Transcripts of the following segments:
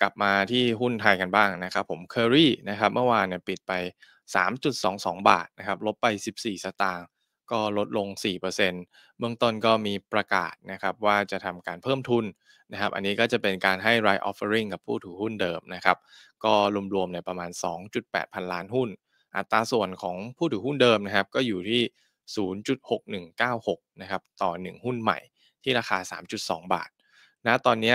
กลับมาที่หุ้นไทยกันบ้างนะครับผมเคอรี่นะครับเมื่อวานเนี่ยปิดไป 3.22 บาทนะครับลบไป 14 สตางค์ก็ลดลง 4%เบื้องต้นก็มีประกาศนะครับว่าจะทำการเพิ่มทุนนะครับ อันนี้ก็จะเป็นการให้ right offering กับผู้ถือหุ้นเดิมนะครับ ก็รวมๆเนี่ยประมาณ 2.8 พันล้านหุ้นอัตราส่วนของผู้ถือหุ้นเดิมนะครับก็อยู่ที่ 0.6196 นะครับต่อ1หุ้นใหม่ที่ราคา 3.2 บาทนะตอนนี้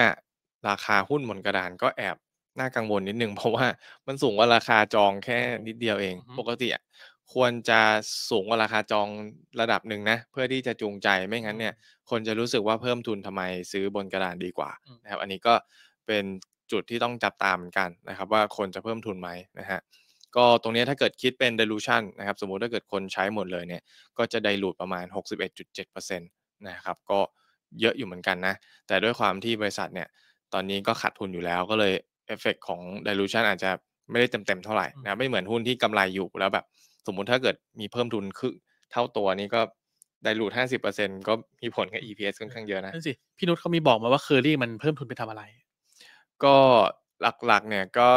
ราคาหุ้นบนกระดานก็แอบน่ากังวลนิดนึง เพราะว่ามันสูงกว่าราคาจองแค่นิดเดียวเองปกติควรจะสูงกว่าราคาจองระดับหนึ่งนะเพื่อที่จะจูงใจไม่งั้นเนี่ยคนจะรู้สึกว่าเพิ่มทุนทำไมซื้อบนกระดานดีกว่านะครับอันนี้ก็เป็นจุดที่ต้องจับตามกันนะครับว่าคนจะเพิ่มทุนไหมนะฮะก็ตรงนี้ถ้าเกิดคิดเป็น dilution นะครับสมมุติถ้าเกิดคนใช้หมดเลยเนี่ยก็จะได้หลุดประมาณ 61.7%นะครับก็เยอะอยู่เหมือนกันนะ แต่ด้วยความที่บริษัทเนี่ยตอนนี้ก็ขาดทุนอยู่แล้วก็เลยเอฟเฟกของ dilution อาจจะไม่ได้เต็มๆเท่าไหร่นะไม่เหมือนหุ้นที่กำไรอยู่แล้วแบบ สมมุติถ้าเกิดมีเพิ่มทุนคือเท่าตัวนี้ก็ได้รูดห้าสิบเปอร์เซ็นก็มีผลกับ EPS ค่อนข้างเยอะนะนั่นสิพี่นุชเขามีบอกมาว่าเคอรี่มันเพิ่มทุนไปทำอะไร ก็หลักๆเนี่ยก็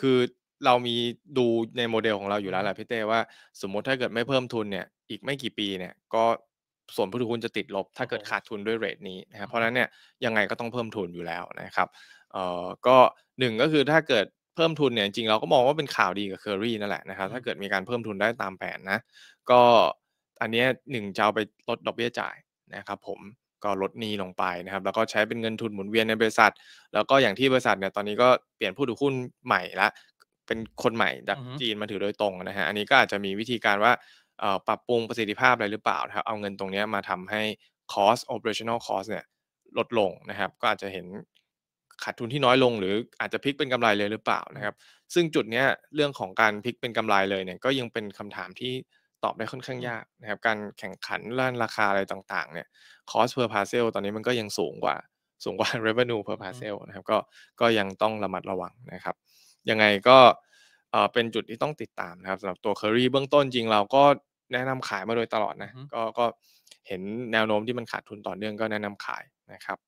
คือเรามีดูในโมเดลของเราอยู่แล้วแหละพี่เต้ว่าสมมติถ้าเกิดไม่เพิ่มทุนเนี่ย อีกไม่กี่ปีเนี่ยก็ส่วนผู้ถือหุ้นจะติดลบถ้าเกิดขาดทุนด้วยเรทนี้นะครับเพราะนั้นเนี่ยยังไงก็ต้องเพิ่มทุนอยู่แล้วนะครับเอ่อก็หนึ่งก็คือถ้าเกิดเพิ่มทุนเนี่ยจริงเราก็มองว่าเป็นข่าวดีกับเคอรี่นั่นแหละนะครับถ้าเกิดมีการเพิ่มทุนได้ตามแผนนะ ก็อันนี้หนึ่งจะเอาไปลดดอกเบี้ยจ่ายนะครับผมก็ลดหนี้ลงไปนะครับ แล้วก็ใช้เป็นเงินทุนหมุนเวียนในบริษัทแล้วก็อย่างที่บริษัทเนี่ยตอนนี้ก็เปลี่ยนผู้ถือหุ้นใหม่ละเป็นคนใหม่จากจีนมาถือโดยตรงนะฮะอันนี้ก็อาจจะมีวิธีการว่าปรับปรุงประสิทธิภาพอะไรหรือเปล่าครับ เอาเงินตรงนี้มาทำให้ cost operational cost เนี่ยลดลงนะครับ ก็อาจจะเห็นขาดทุนที่น้อยลง หรืออาจจะพลิกเป็นกำไรเลยหรือเปล่านะครับ ซึ่งจุดเนี้ยเรื่องของการพลิกเป็นกำไรเลยเนี่ย ก็ยังเป็นคำถามที่ตอบได้ค่อนข้างยากนะครับ การแข่งขันเรื่องราคาอะไรต่างๆเนี่ยคอส t per parcel ตอนนี้มันก็ยังสูงกว่า สูงกว่า revenue per parcel นะครับ ก็ก็ยังต้องระมัดระวังนะครับ ยังไงก็เป็นจุดที่ต้องติดตามนะครับสำหรับตัว Curry เบื้องต้นจริงเราก็แนะนำขายมาโดยตลอดนะก็ก็เห็นแนวโน้มที่มันขาดทุนต่อเนื่องก็แนะนำขายนะครับ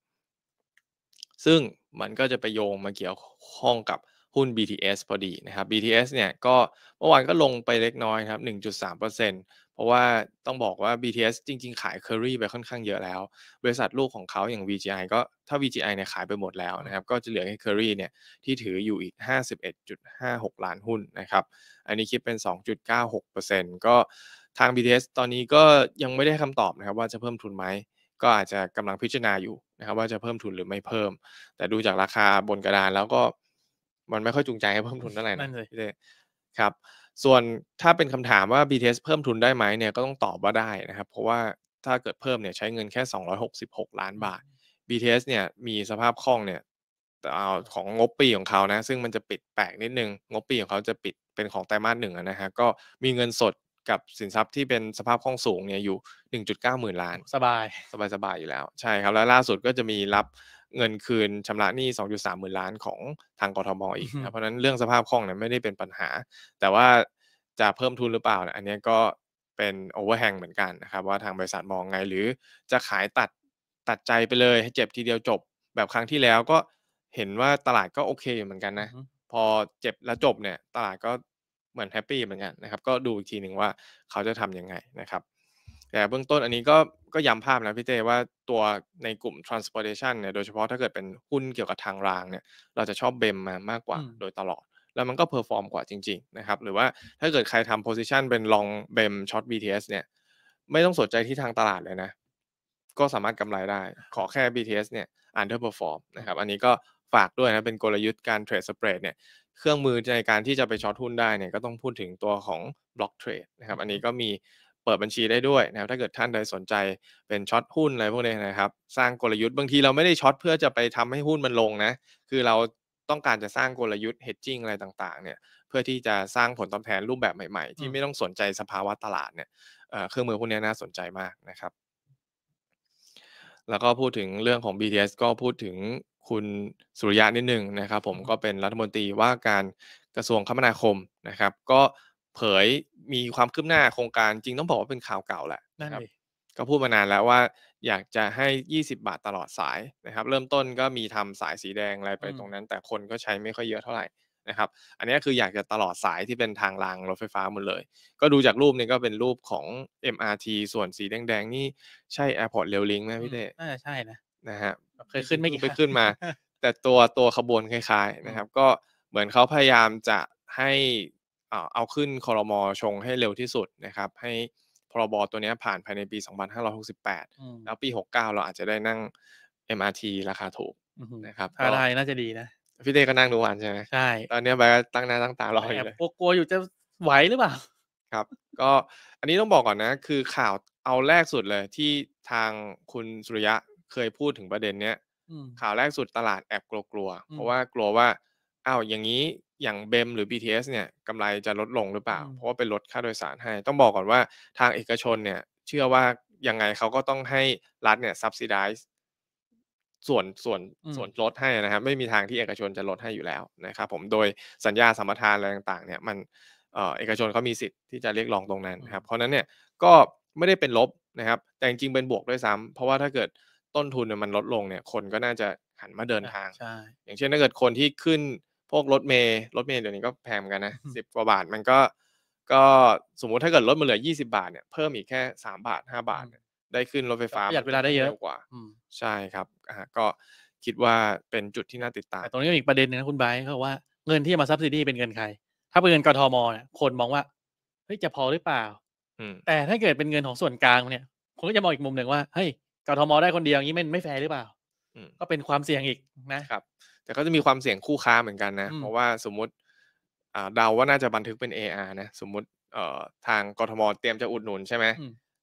ซึ่งมันก็จะไปโยงมาเกี่ยวข้องกับหุ้น BTS พอดีนะครับ BTS เนี่ยก็เมื่อวานก็ลงไปเล็กน้อยครับ 1.3%เพราะว่าต้องบอกว่า BTS จริงๆ ขาย Curry ไปค่อนข้างเยอะแล้ว บริษัทลูกของเขาอย่าง VGI ก็ถ้า VGI เนี่ยขายไปหมดแล้วนะครับ ก็จะเหลือแค่ Curry เนี่ยที่ถืออยู่อีก 51.56 ล้านหุ้นนะครับ อันนี้คิดเป็น 2.96%ก็ทาง BTS ตอนนี้ก็ยังไม่ได้คำตอบนะครับ ว่าจะเพิ่มทุนไหม ก็อาจจะกำลังพิจารณาอยู่ นะครับ ว่าจะเพิ่มทุนหรือไม่เพิ่ม แต่ดูจากราคาบนกระดานแล้วก็มันไม่ค่อยจูงใจให้เพิ่มทุนเท่าไหร่นัพี่เต้ครับ ส่วนถ้าเป็นคำถามว่า BTS เพิ่มทุนได้ไหมเนี่ยก็ต้องตอบว่าได้นะครับ เพราะว่าถ้าเกิดเพิ่มเนี่ย ใช้เงินแค่ 266 ล้านบาท BTS เนี่ยมีสภาพคล่องเนี่ยเอาของงบปีของเขานะ ซึ่งมันจะปิดแปลกนิดนึงงบปีของเขาจะปิดเป็นของไตรมาสหนึ่งนะฮะก็มีเงินสดกับสินทรัพย์ที่เป็นสภาพคล่องสูงเนี่ยอยู่ 1.9 หมื่นล้าน สบาย สบาย สบายอยู่แล้ว ใช่ครับ แล้วล่าสุดก็จะมีรับเงินคืนชำระหนี้ 2.3 หมื่นล้านของทางกรทมอีกนะเพราะนั้นเรื่องสภาพคล่องเนี่ยไม่ได้เป็นปัญหา แต่ว่าจะเพิ่มทุนหรือเปล่านยอันนี้ก็เป็นโอเวอร์แฮงเหมือนกันนะครับว่าทางบริษัทมองไงหรือจะขายตัดตัดใจไปเลยให้เจ็บทีเดียวจบแบบครั้งที่แล้วก็เห็นว่าตลาดก็โอเคอยู่เหมือนกันนะ พอเจ็บแล้วจบเนี่ยตลาดก็เหมือนแฮปปี้เหมือนกันนะครับ ก็ดูอีกทีหนึ่งว่าเขาจะทํำยังไงนะครับ แต่เบื้องต้นอันนี้ก็ก็ย้ำภาพนะพี่เจว่าตัวในกลุ่ม transportation เนี่ย โดยเฉพาะถ้าเกิดเป็นหุ้นเกี่ยวกับทางรางเนี่ย เราจะชอบเบมมามากกว่าโดยตลอด แล้วมันก็เพอร์ฟอร์มกว่าจริงๆนะครับ หรือว่าถ้าเกิดใครทำ position เป็นลองเบมช็อต BTS เนี่ย ไม่ต้องสนใจที่ทางตลาดเลยนะ ก็สามารถกำไรได้ ขอแค่ BTS เนี่ย underperform นะครับอันนี้ก็ฝากด้วยนะเป็นกลยุทธ์การเทรดสเปรดเนี่ยเครื่องมือในการที่จะไปช็อตหุ้นได้เนี่ยก็ต้องพูดถึงตัวของบล็อกเทรดนะครับอันนี้ก็มีเปิดบัญชีได้ด้วยนะครับถ้าเกิดท่านใดสนใจเป็นช็อตหุ้นอะไรพวกนี้นะครับ สร้างกลยุทธ์บางทีเราไม่ได้ช็อตเพื่อจะไปทำให้หุ้นมันลงนะคือเราต้องการจะสร้างกลยุทธ์เฮดจิ้งอะไรต่างๆเนี่ยเพื่อที่จะสร้างผลตอบแทนรูปแบบใหม่ๆ ที่ไม่ต้องสนใจสภาวะตลาดเนี่ยเครื่องมือพวกนี้น่าสนใจมากนะครับ แล้วก็พูดถึงเรื่องของ BTS ก็พูดถึงคุณสุริยะนิดหนึ่งนะครับ ผมก็เป็นรัฐมนตรีว่าการกระทรวงคมนาคมนะครับ ก็เผยมีความคืบหน้า โครงการจริงต้องบอกว่าเป็นข่าวเก่าแหละนะครับก็พูดมานานแล้วว่าอยากจะให้ 20 บาทตลอดสายนะครับ เริ่มต้นก็มีทำสายสีแดงอะไรไปตรงนั้น แต่คนก็ใช้ไม่ค่อยเยอะเท่าไหร่นะครับ อันนี้คืออยากจะตลอดสายที่เป็นทางรางรถไฟฟ้าหมดเลย ก็ดูจากรูปนี่ก็เป็นรูปของ MRT ส่วนสีแดงๆนี่ใช่ Airport Rail Link ไหมพี่เต้น่าจะใช่นะนะฮะเคยขึ้นไม่กี่เคยขึ้นมา แต่ตัวตัวขบวนคล้ายๆนะครับ ก็เหมือนเขาพยายามจะให้เอาขึ้นคอรมอชงให้เร็วที่สุดนะครับ ให้พรบตัวนี้ผ่านภายในปี 2568 แล้วปี 69 เราอาจจะได้นั่ง MRT ราคาถูกนะครับอะไรน่าจะดีนะ พี่เต้ก็นั่งดูวันใช่ไหมใช่ตอนนี้ไปตั้งหน้าตั้งตารออยู่เลยกลัวอยู่จะไหวหรือเปล่าครับ ก็อันนี้ต้องบอกก่อนนะ คือข่าวเอาแรกสุดเลยที่ทางคุณสุริยะเคยพูดถึงประเด็นเนี้ยข่าวแรกสุดตลาดแอบกลัววเพราะว่ากลัวว่าอ้าวอย่างนี้อย่างเบมหรือ BTS เนี่ยกำไรจะลดลงหรือเปล่าเพราะว่าเป็นลดค่าโดยสารให้ ต้องบอกก่อนว่าทางเอกชนเนี่ย เชื่อว่ายังไงเขาก็ต้องให้ รัฐเนี่ยซ u b s i d i z e ส่วนส่วนส่วนลดให้นะครับ ไม่มีทางที่เอกชนจะลดให้อยู่แล้วนะครับผมโดยสัญญาสัมปทานอะไรต่างๆ เนี่ย มันเอกชนเขามีสิทธิ์ที่จะเรียกร้องตรงนั้นครับเพราะนั้นเนี่ยก็ไม่ได้เป็นลบนะครับแต่จริงเป็นบวกด้วยซ้ำ เพราะว่าถ้าเกิดต้นทุนมันลดลงเนี่ย คนก็น่าจะหันมาเดินทาง ใช่ อย่างเช่นถ้าเกิดคนที่ขึ้นพวกรถเมย์รถเมย์เดี๋ยวนี้ก็แพงกันนะสิบกว่าบาทมันก็ ก็สมมุติถ้าเกิดลดมาเหลือยี่สิบาท เนี่ยเพิ่มอีกแค่สามบาทห้าบาท ได้ขึ้นรถไฟฟ้า ประหยัดเวลาได้เยอะกว่าใช่ครับอ่าก็คิดว่าเป็นจุดที่น่าติดตามตรงนี้อีกประเด็นนึงนะคุณไบร์เขาว่าเงินที่มาซับซิดีเป็นเงินใคร ถ้าเป็นเงินกทมเนี่ยคนมองว่าเฮ้ยจะพอหรือเปล่าแต่ถ้าเกิดเป็นเงินของส่วนกลางเนี่ยคนก็จะมองอีกมุมหนึ่งว่าเฮ้ยกทมได้ คนเดียวงี้ไม่ไม่แฟร์หรือเปล่าก็เป็นความเสี่ยงอีกนะครับ แต่ก็จะมีความเสี่ยงคู่ค้าเหมือนกันนะ เพราะว่าสมมติเดาว่าน่าจะบันทึกเป็น AR นะ สมมติเอ่อทางกทมเตรียมจะอุดหนุนใช่ไหม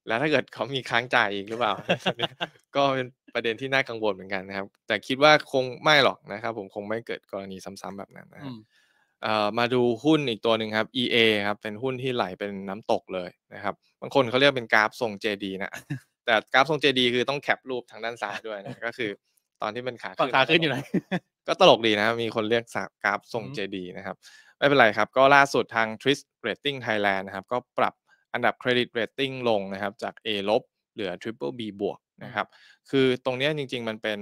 แล้วถ้าเกิดเขามีค้างจ่ายอีกหรือเปล่า ก็เป็นประเด็นที่น่ากังวลเหมือนกันนะครับ แต่คิดว่าคงไม่หรอกนะครับ ผมคงไม่เกิดกรณีซ้ำๆแบบนั้นนะมาดูหุ้นอีกตัวหนึ่งครับ EA ครับ เป็นหุ้นที่ไหลเป็นน้ำตกเลยนะครับ บางคนเขาเรียกเป็นกราฟทรงเจดีนะแต่กราฟทรงเจดีคือต้องแคปรูปทางด้านซ้ายด้วยนะก็คือตอนที่มันขาขึ้นขาขึ้นอยู่ไหน ก็ตลกดีนะมีคนเรียกกราฟทรงเจดีนะครับ ไม่เป็นไรครับ ก็ล่าสุดทาง t r i s Rating Thailand นะครับ ก็ปรับอันดับเครดิตเรตติ้งลงนะครับ จาก A ลบเหลือ Triple B บวกนะครับ คือตรงนี้จริงๆมันเป็น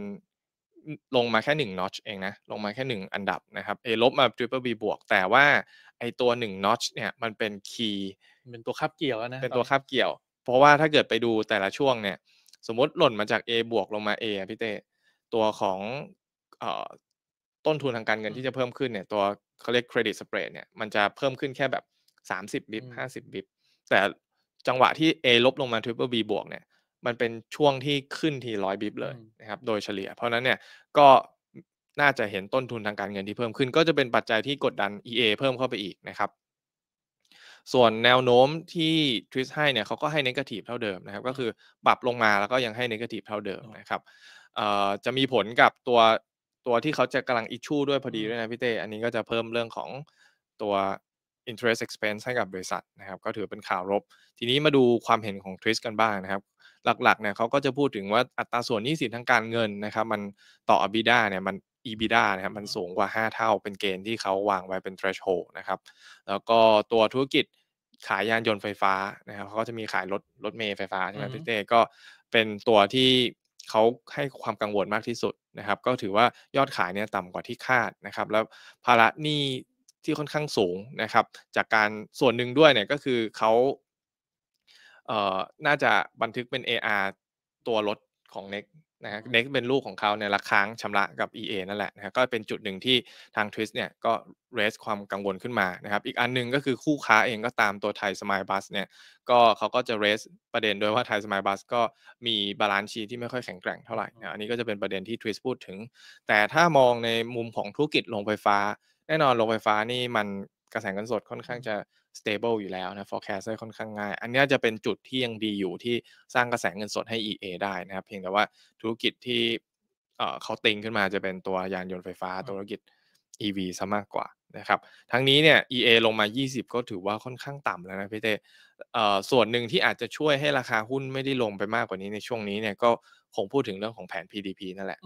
ลงมาแค่ 1 notch เองนะ ลงมาแค่ 1 อันดับนะครับ A ลบมา Triple B บวกแต่ว่าไอตัว1 notch เนี่ยมันเป็นคีย์เป็นตัวคาบเกี่ยวนะเป็นตัวคาบเกี่ยวเพราะว่าถ้าเกิดไปดูแต่ละช่วงเนี่ย สมมติหล่นมาจาก A บวกลงมา A พี่เต้ตัวของอต้นทุนทางการเงินที่จะเพิ่มขึ้นเนี่ย ตัวเขาเรียกเครดิตสเปรดเนี่ย มันจะเพิ่มขึ้นแค่แบบ 30บิบ50บิบแต่จังหวะที่ A ลบลงมา Triple B บวกเนี่ย มันเป็นช่วงที่ขึ้นทีร้อยบิบเลยนะครับโดยเฉลี่ย เพราะนั้นเนี่ย ก็น่าจะเห็นต้นทุนทางการเงินที่เพิ่มขึ้นก็จะเป็นปัจจัยที่กดดัน EA เพิ่มเข้าไปอีกนะครับส่วนแนวโน้มที่ทริสให้เนี่ยเขาก็ให้เนกาทีฟเท่าเดิมนะครับ ก็คือ ปรับลงมาแล้วก็ยังให้เนกาทีฟเท่าเดิมนะครับจะมีผลกับตัวตัวที่เขาจะกำลังอิชชูด้วยพอดีด้วยนะพี่เต้อันนี้ก็จะเพิ่มเรื่องของตัว interest expense ให้กับบริษัทนะครับ ก็ถือเป็นข่าวลบทีนี้มาดูความเห็นของทริสกันบ้างนะครับ หลัก ๆเนี่ยเขาก็จะพูดถึงว่าอัตราส่วนหนี้สินทางการเงินนะครับ มันต่ออบิด้าเนี่ยมัน EBITDA นะครับมันสูงกว่า 5 เท่าเป็นเกณฑ์ที่เขาวางไว้เป็น threshold นะครับ แล้วก็ตัวธุรกิจขายยานยนต์ไฟฟ้านะครับเขาก็จะมีขายรถรถเมย์ไฟฟ้าใช่ไหมพี่เต้ก็เป็นตัวที่เขาให้ความกังวลมากที่สุดนะครับ ก็ถือว่ายอดขายเนี่ยต่ำกว่าที่คาดนะครับ แล้วภาระหนี้ที่ค่อนข้างสูงนะครับ จากการส่วนหนึ่งด้วยเนี่ยก็คือเขาเอ่อน่าจะบันทึกเป็น AR ตัวรถของเน็กนะฮะเน็กเป็นลูกของเขาในละค้างชำระกับ EA นั่นแหละนะฮะก็เป็นจุดหนึ่งที่ทาง Twist เนี่ย ก็เรสความกังวลขึ้นมานะครับอีกอันนึงก็คือคู่ค้าเองก็ตามตัวไทยสมายบัสเนี่ย ก็เขาก็จะเรสประเด็น โดยว่าไทยสมายบัสก็มีบาลานซ์ชี ที่ไม่ค่อยแข็งแกร่งเท่าไหร่นะอันนี้ก็จะเป็นประเด็นที่ Twist พูดถึง แต่ถ้ามองในมุมของธุรกิจโรงไฟฟ้า แน่นอนโรงไฟฟ้านี่มันกระแสเงินสดค่อนข้างจะ stable อยู่แล้วนะ forecast ค่อนข้างง่าย อันนี้จะเป็นจุดที่ยังดีอยู่ที่สร้างกระแสเงินสดให้ EA ได้นะครับ เพียงแต่ว่าธุรกิจที่เขาติงขึ้นมาจะเป็นตัวยานยนต์ไฟฟ้าธุรกิจ EV ซะมากกว่านะครับ ทั้งนี้เนี่ย EA ลงมา 20 ก็ถือว่าค่อนข้างต่ำแล้วนะพี่เต้ส่วนหนึ่งที่อาจจะช่วยให้ราคาหุ้นไม่ได้ลงไปมากกว่านี้ในช่วงนี้เนี่ยก็คงพูดถึงเรื่องของแผน PDP นั่นแหละ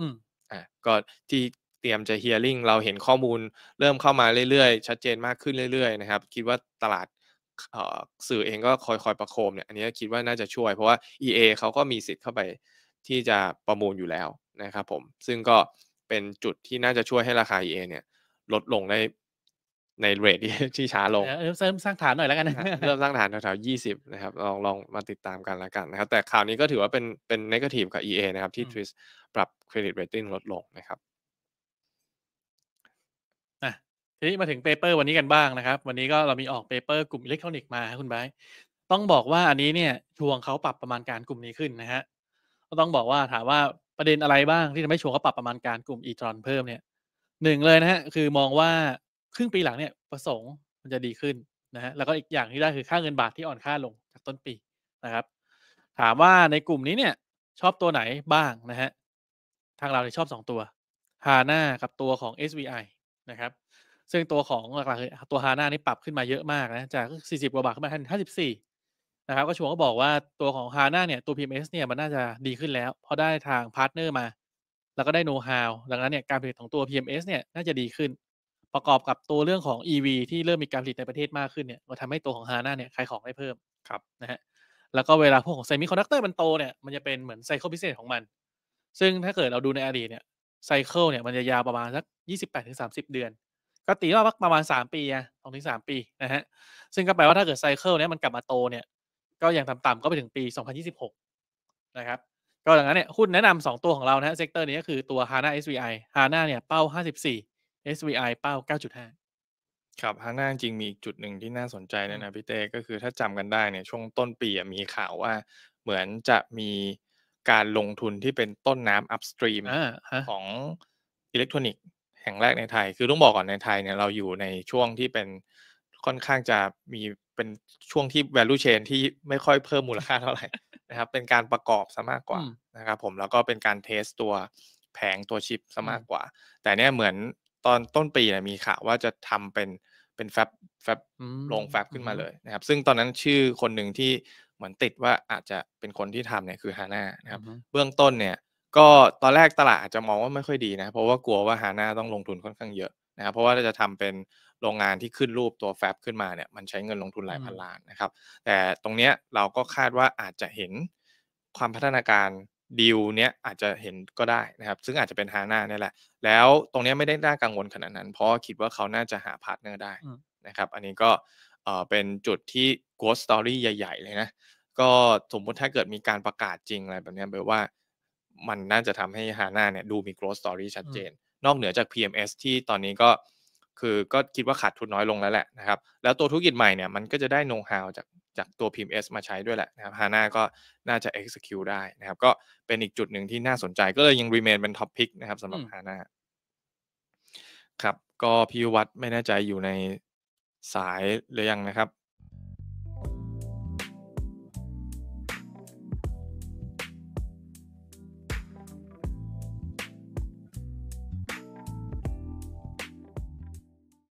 อ่าก็ที่เตรียมจะ hearing เราเห็นข้อมูลเริ่มเข้ามาเรื่อยๆ ชัดเจนมากขึ้นเรื่อยๆนะครับคิดว่าตลาดสื่อเองก็คอยๆประโคมเนี่ยอันนี้คิดว่าน่าจะช่วยเพราะว่า EA เขาก็มีสิทธิ์เข้าไปที่จะประมูลอยู่แล้วนะครับผมซึ่งก็เป็นจุดที่น่าจะช่วยให้ราคา EA เนี่ย ลดลงในในเรทที่ช้าลงเริ่มสร้างฐานหน่อยแล้วกัน เริ่มสร้างฐานแถวๆยี่สิบนะครับลองลองมาติดตามกันแล้วกันนะครับแต่ข่าวนี้ก็ถือว่าเป็นเป็นนกาทีฟกับ EA นะครับที่ทวิสปรับเครดิตเรตติ้งลดลงนะครับทีนี้มาถึงเปเปอร์วันนี้กันบ้างนะครับ วันนี้ก็เรามีออกเปเปอร์กลุ่มอิเล็กทรอนิกส์มาคุณไบต้องบอกว่าอันนี้เนี่ยชวงเขาปรับประมาณการกลุ่มนี้ขึ้นนะฮะก็ต้องบอกว่าถามว่าประเด็นอะไรบ้างที่ทำให้ชวงเขาปรับประมาณการกลุ่มอีทรอนเพิ่มเนี่ยหนึ่งเลยนะฮะคือมองว่าครึ่งปีหลังเนี่ยประสงค์มันจะดีขึ้นนะฮะแล้วก็อีกอย่างที่ได้คือค่าเงินบาทที่อ่อนค่าลงจากต้นปีนะครับ ถามว่าในกลุ่มนี้เนี่ยชอบตัวไหนบ้างนะฮะทางเราเนี่ยชอบ 2 ตัวฮาน่ากับตัวของ SVI นะครับซึ่งตัวของหลักๆตัวฮาน่านี่ปรับขึ้นมาเยอะมากนะจาก 40 กว่าบาทขึ้นมาทัน54นะครับก็ชวงก็บอกว่าตัวของฮาน่าเนี่ยตัว PMS เนี่ยมันน่าจะดีขึ้นแล้ว เพราะได้ทางพาร์ทเนอร์มา แล้วก็ได้โน้ตฮาวดังนั้นเนี่ยการผลิตของตัว PMS เนี่ยน่าจะดีขึ้นประกอบกับตัวเรื่องของ EV ที่เริ่มมีการผลิตในประเทศมากขึ้นเนี่ยันทำให้ตัวของฮาน่าเนี่ยขายของได้เพิ่มครับนะฮะแล้วก็เวลาพวกของเซมิคอนดักเตอร์มันโตเนี่ยมันจะเป็นเหมือนไซเคิลพิเศษของมันซึ่งถ้าเกิดเราดูในอดีตเนี่ยไซเคิลเนี่ยมันจะยาวประมาณสัก28-30 เดือนก็ตีว่าประมาณสามปีอะสองถึงสามปีนะฮะ ซึ่งก็แปลว่าถ้าเกิดไซเคิลเนี้ยมันกลับมาโตเนี่ย ก็อย่างต่ำๆก็ไปถึงปี 2026 นะครับ ก็ดังนั้นเนี่ยหุ้นแนะนำสองตัวของเรานะฮะเซกเตอร์นี้ก็คือตัว HANA SVI HANA เนี่ยเป้า 54 SVI เป้า 9.5 ครับาน่าจริงมีอีกจุดหนึ่งที่น่าสนใจนะนะพี่เต้ก็คือถ้าจำกันได้เนี่ยช่วงต้นปีมีข่าวว่าเหมือนจะมีการลงทุนที่เป็นต้นน้ำอัพสตรีมของอิเล็กทรอนิกส์ห่งแรกในไทยคือต้องบอกก่อนในไทยเนี่ยเราอยู่ในช่วงที่เป็นค่อนข้างจะมีเป็นช่วงที่ value chain ที่ไม่ค่อยเพิ่มมูลค่าเท่าไหร่นะครับ เป็นการประกอบซะมากกว่านะครับผมแล้วก็เป็นการเทสตัวแผงตัวชิปซะมากกว่า แต่เนี่ยเหมือนตอนต้นปีเนี่ยมีข่าวว่าจะทำเป็นเป็นแฟบแฟบลงแฟบขึ้นมาเลยนะครับ ซึ่งตอนนั้นชื่อคนหนึ่งที่เหมือนติดว่าอาจจะเป็นคนที่ทำเนี่ยคือฮาน่านะครับเบื้องต้นเนี่ยก็ตอนแรกตลาดอาจจะมองว่าไม่ค่อยดีนะ เพราะว่ากลัวว่าฮาน่าต้องลงทุนค่อนข้างเยอะนะครับเพราะว่าจะทำเป็นโรงงานที่ขึ้นรูปตัวแฟบขึ้นมาเนี่ย มันใช้เงินลงทุนหลายพันล้านนะครับ แต่ตรงเนี้ยเราก็คาดว่าอาจจะเห็นความพัฒนาการดีลเนี้ยอาจจะเห็นก็ได้นะครับ ซึ่งอาจจะเป็นฮาน่าเนี่ยแหละ แล้วตรงนี้ไม่ได้น่ากังวลขนาดนั้นเพราะคิดว่าเขาน่าจะหาพาร์ทเนอร์ได้นะครับ อันนี้ก็เป็นจุดที่ g h o s t story ใหญ่ ๆเลยนะก็สมมติถ้าเกิดมีการประกาศจริงอะไรแบบนี้แปลว่ามันน่าจะทำให้ฮาน่าเนี่ยดูมี growth story ชัดเจน นอกเหนือจาก PMS ที่ตอนนี้ก็คือก็คิดว่าขาดทุนน้อยลงแล้วแหละนะครับแล้วตัวธุรกิจใหม่เนี่ยมันก็จะได้โน้ตฮาวจากจากตัว PMS มาใช้ด้วยแหละนะครับฮาน่าก็น่าจะ execute ได้นะครับ ก็เป็นอีกจุดหนึ่งที่น่าสนใจก็เลยยัง remain เป็น top pick นะครับสำหรับฮาน่าครับก็พี่วัดไม่แน่ใจอยู่ในสายหรือยังนะครับ